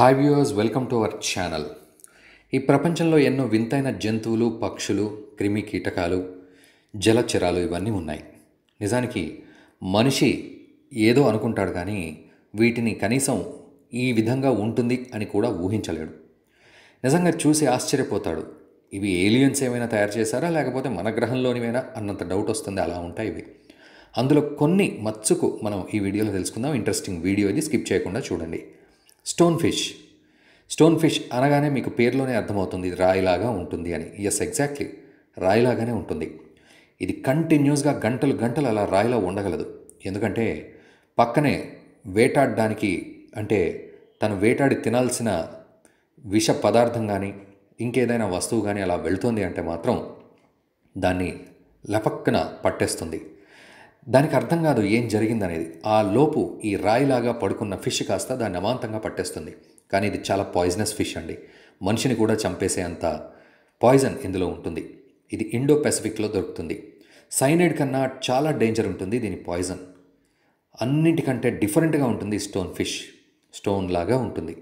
hi viewers welcome to our channel ఈ ప్రపంచంలో ఎన్నో వింతైన జంతువులు పక్షులు క్రిమి కీటకాలు జలచరాలు ఇవన్నీ ఉన్నాయి నిజానికి మనిషి ఏదో అనుకుంటాడు కానీ వీటిని కనీసం ఈ విధంగా ఉంటుంది అని కూడా ఊహించలేడు నిజంగా చూసి ఆశ్చర్యపోతాడు ఇవి ఏలియన్స్ ఏమైనా తయారు చేశారా లేకపోతే మన గ్రహంలోనివైనా అన్నంత డౌట్ వస్తుంది అలా ఉంటాయి ఇవి అందులో కొన్ని మచ్చుకు మనం ఈ వీడియోలో తెలుసుకుందాం ఇంట్రెస్టింగ్ వీడియో ఇది స్కిప్ చేయకుండా చూడండి స్టోన్ ఫిష్ స్టోన్ ఫిష్ అనగానే మీకు పేరులోనే అర్థమవుతుంది రాయిలాగా ఉంటుంది అని ఎస్ ఎగ్జాక్ట్లీ రాయిలాగానే ఉంటుంది ఇది కంటిన్యూస్గా గంటలు గంటలు అలా రాయిలా ఉండగలదు ఎందుకంటే పక్కనే వేటాడడానికి అంటే తను వేటాడి తినాల్సిన విష పదార్థం కానీ ఇంకేదైనా వస్తువు కానీ అలా వెళుతుంది అంటే మాత్రం దాన్ని లపక్కన పట్టేస్తుంది దానికి అర్థం కాదు ఏం జరిగిందనేది ఆ లోపు ఈ రాయిలాగా పడుకున్న ఫిష్ కాస్త దాన్ని అమాంతంగా పట్టేస్తుంది కానీ ఇది చాలా పాయిజనస్ ఫిష్ అండి మనిషిని కూడా చంపేసే అంత పాయిజన్ ఇందులో ఉంటుంది ఇది ఇండో పెసిఫిక్లో దొరుకుతుంది సైనైడ్ కన్నా చాలా డేంజర్ ఉంటుంది దీని పాయిజన్ అన్నింటికంటే డిఫరెంట్గా ఉంటుంది స్టోన్ ఫిష్ స్టోన్ లాగా ఉంటుంది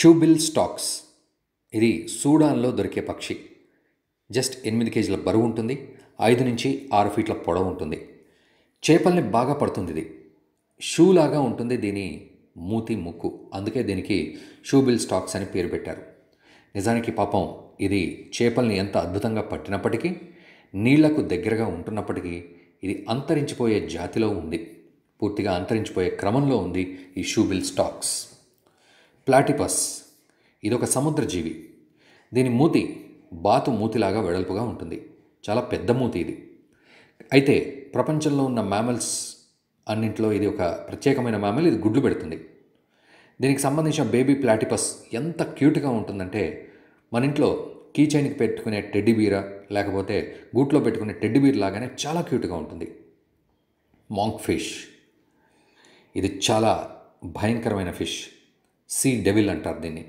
షూబిల్ స్టాక్స్ ఇది సూడాన్లో దొరికే పక్షి జస్ట్ ఎనిమిది కేజీల బరువు ఉంటుంది ఐదు నుంచి ఆరు ఫీట్ల పొడవు ఉంటుంది చేపల్ని బాగా పడుతుంది ఇది షూ లాగా ఉంటుంది దీని మూతి ముక్కు అందుకే దీనికి షూబిల్ స్టాక్స్ అని పేరు పెట్టారు నిజానికి పాపం ఇది చేపల్ని ఎంత అద్భుతంగా పట్టినప్పటికీ నీళ్లకు దగ్గరగా ఉంటున్నప్పటికీ ఇది అంతరించిపోయే జాతిలో ఉంది పూర్తిగా అంతరించిపోయే క్రమంలో ఉంది ఈ షూబిల్ స్టాక్స్ ప్లాటిపస్ ఇదొక సముద్రజీవి దీని మూతి బాతు మూతిలాగా వెడల్పుగా ఉంటుంది చాలా పెద్ద మూతి ఇది అయితే ప్రపంచంలో ఉన్న మ్యామల్స్ అన్నింటిలో ఇది ఒక ప్రత్యేకమైన మ్యామల్ ఇది గుడ్లు పెడుతుంది దీనికి సంబంధించిన బేబీ ప్లాటిపస్ ఎంత క్యూట్గా ఉంటుందంటే మన ఇంట్లో కీ చైన్కి పెట్టుకునే టెడ్డి బీర లేకపోతే గూట్లో పెట్టుకునే టెడ్డి బీర్ లాగానే చాలా క్యూట్గా ఉంటుంది మాంక్ ఫిష్ ఇది చాలా భయంకరమైన ఫిష్ సీ డెవిల్ అంటారు దీన్ని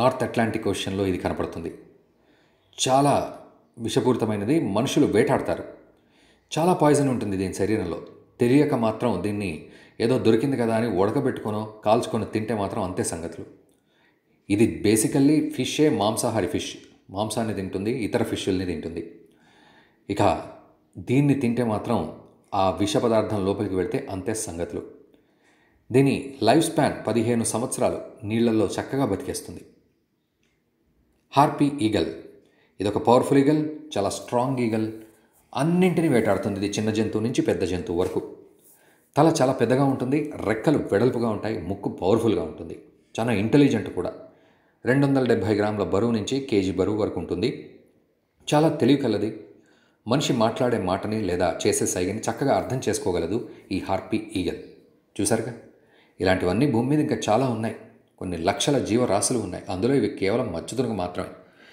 నార్త్ అట్లాంటిక్ ఓషన్లో ఇది కనపడుతుంది చాలా విషపూరితమైనది మనుషులు వేటాడతారు చాలా పాయిజన్ ఉంటుంది దీని శరీరంలో తెలియక మాత్రం దీన్ని ఏదో దొరికింది కదా అని ఉడకబెట్టుకొని కాల్చుకొని తింటే మాత్రం అంతే సంగతులు ఇది బేసికల్లీ ఫిషే మాంసాహారి ఫిష్ మాంసాన్ని తింటుంది ఇతర ఫిష్ల్ని తింటుంది ఇక దీన్ని తింటే మాత్రం ఆ విష పదార్థం లోపలికి వెళితే అంతే సంగతులు దీని లైఫ్ స్పాన్ పదిహేను సంవత్సరాలు నీళ్లలో చక్కగా బతికేస్తుంది హార్పీ ఈగల్ ఇది ఒక పవర్ఫుల్ ఈగల్ చాలా స్ట్రాంగ్ ఈగల్ అన్నింటినీ వేటాడుతుంది ఇది చిన్న జంతువు నుంచి పెద్ద జంతువు వరకు తల చాలా పెద్దగా ఉంటుంది రెక్కలు వెడల్పుగా ఉంటాయి ముక్కు పవర్ఫుల్గా ఉంటుంది చాలా ఇంటెలిజెంట్ కూడా రెండు వందల డెబ్భై గ్రాముల బరువు నుంచి కేజీ బరువు వరకు ఉంటుంది చాలా తెలివి కలది మనిషి మాట్లాడే మాటని లేదా చేసే సైగని చక్కగా అర్థం చేసుకోగలదు ఈ హార్పీ ఈగల్ చూసారుగా ఇలాంటివన్నీ భూమి మీద ఇంకా చాలా ఉన్నాయి కొన్ని లక్షల జీవరాశులు ఉన్నాయి అందులో ఇవి కేవలం మచ్చుతునకు మాత్రమే